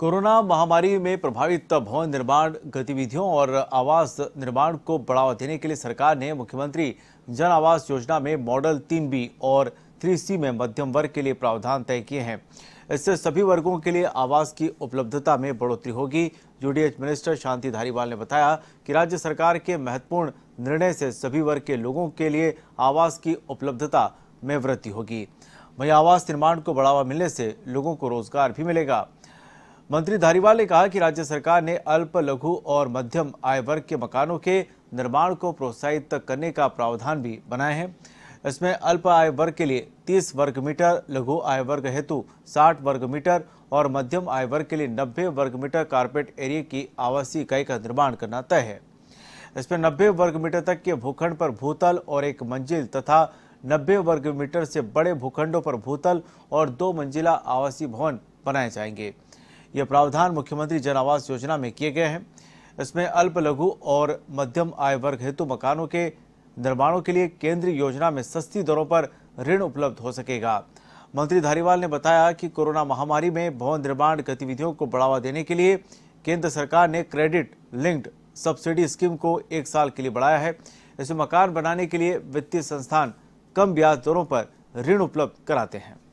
corona महामारी में प्रभावित भवन निर्माण गतिविधियों और आवास निर्माण को बढ़ावा देने के लिए सरकार ने मुख्यमंत्री जन आवास योजना में मॉडल तीन बी और थ्री सी में मध्यम वर्ग के लिए प्रावधान तय किए हैं इससे सभी वर्गों के लिए आवास की उपलब्धता में बढ़ोतरी होगी यूडीएच मिनिस्टर शांति धारीवाल ने बताया कि राज्य सरकार के महत्वपूर्ण निर्णय से सभी वर्ग के लोगों के लिए आवास की उपलब्धता में वृद्धि होगी वहीं आवास निर्माण को बढ़ावा मिलने से लोगों को रोजगार भी मिलेगा मंत्री धारीवाल ने कहा कि राज्य सरकार ने अल्प लघु और मध्यम आय वर्ग के मकानों के निर्माण को प्रोत्साहित करने का प्रावधान भी बनाए हैं इसमें अल्प आय वर्ग के लिए 30 वर्ग मीटर लघु आय वर्ग हेतु 60 वर्ग मीटर और मध्यम आय वर्ग के लिए 90 वर्ग मीटर कारपेट एरिया की आवासीय इकाई का निर्माण करना तय है इसमें 90 वर्ग मीटर तक के भूखंड पर भूतल और एक मंजिल तथा 90 वर्ग मीटर से बड़े भूखंडों पर भूतल और दो मंजिला आवासीय भवन बनाए जाएंगे ये प्रावधान मुख्यमंत्री जन आवास योजना में किए गए हैं इसमें अल्प लघु और मध्यम आय वर्ग हेतु मकानों के निर्माणों के लिए केंद्रीय योजना में सस्ती दरों पर ऋण उपलब्ध हो सकेगा मंत्री धारीवाल ने बताया कि कोरोना महामारी में भवन निर्माण गतिविधियों को बढ़ावा देने के लिए केंद्र सरकार ने क्रेडिट लिंक्ड सब्सिडी स्कीम को एक साल के लिए बढ़ाया है इसमें मकान बनाने के लिए वित्तीय संस्थान कम ब्याज दरों पर ऋण उपलब्ध कराते हैं